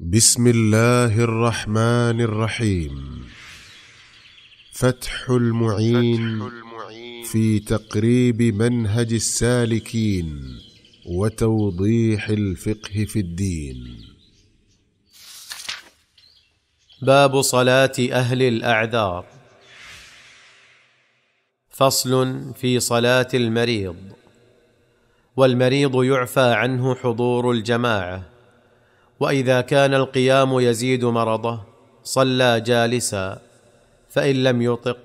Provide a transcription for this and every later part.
بسم الله الرحمن الرحيم فتح المعين, في تقريب منهج السالكين وتوضيح الفقه في الدين باب صلاه اهل الاعذار فصل في صلاه المريض والمريض يعفى عنه حضور الجماعه واذا كان القيام يزيد مرضه صلى جالسا فان لم يطق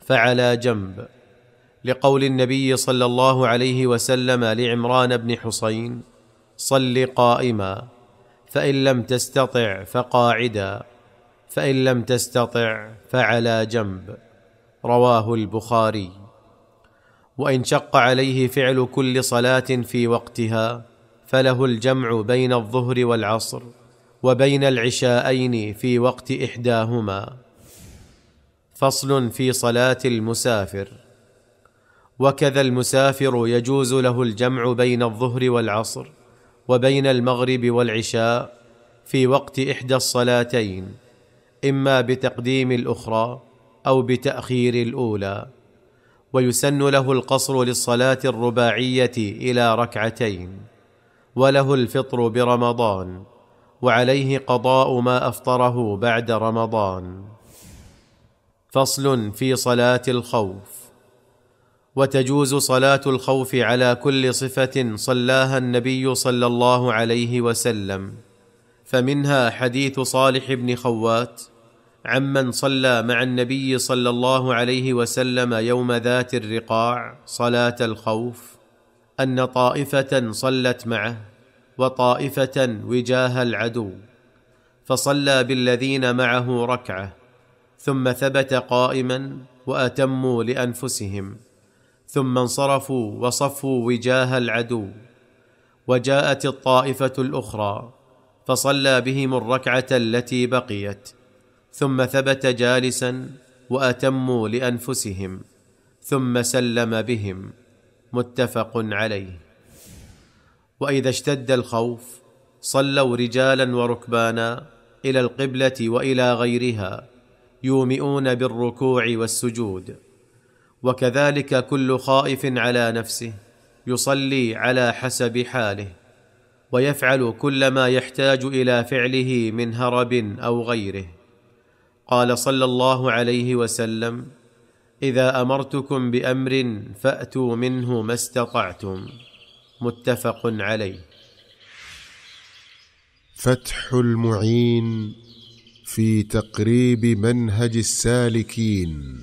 فعلى جنب لقول النبي صلى الله عليه وسلم لعمران بن حصين صل قائما فان لم تستطع فقاعدا فان لم تستطع فعلى جنب رواه البخاري وان شق عليه فعل كل صلاه في وقتها فله الجمع بين الظهر والعصر وبين العشاءين في وقت احداهما فصل في صلاه المسافر وكذا المسافر يجوز له الجمع بين الظهر والعصر وبين المغرب والعشاء في وقت احدى الصلاتين اما بتقديم الاخرى او بتاخير الاولى ويسن له القصر للصلاه الرباعيه الى ركعتين وله الفطر برمضان وعليه قضاء ما افطره بعد رمضان فصل في صلاه الخوف وتجوز صلاه الخوف على كل صفه صلاها النبي صلى الله عليه وسلم فمنها حديث صالح بن خوات عمن صلى مع النبي صلى الله عليه وسلم يوم ذات الرقاع صلاه الخوف ان طائفه صلت معه وطائفه وجاه العدو فصلى بالذين معه ركعه ثم ثبت قائما واتموا لانفسهم ثم انصرفوا وصفوا وجاه العدو وجاءت الطائفه الاخرى فصلى بهم الركعه التي بقيت ثم ثبت جالسا واتموا لانفسهم ثم سلم بهم متفق عليه واذا اشتد الخوف صلوا رجالا وركبانا الى القبله والى غيرها يومئون بالركوع والسجود وكذلك كل خائف على نفسه يصلي على حسب حاله ويفعل كل ما يحتاج الى فعله من هرب او غيره قال صلى الله عليه وسلم اذا امرتكم بامر فاتوا منه ما استطعتم متفق عليه فتح المعين في تقريب منهج السالكين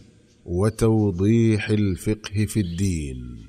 وتوضيح الفقه في الدين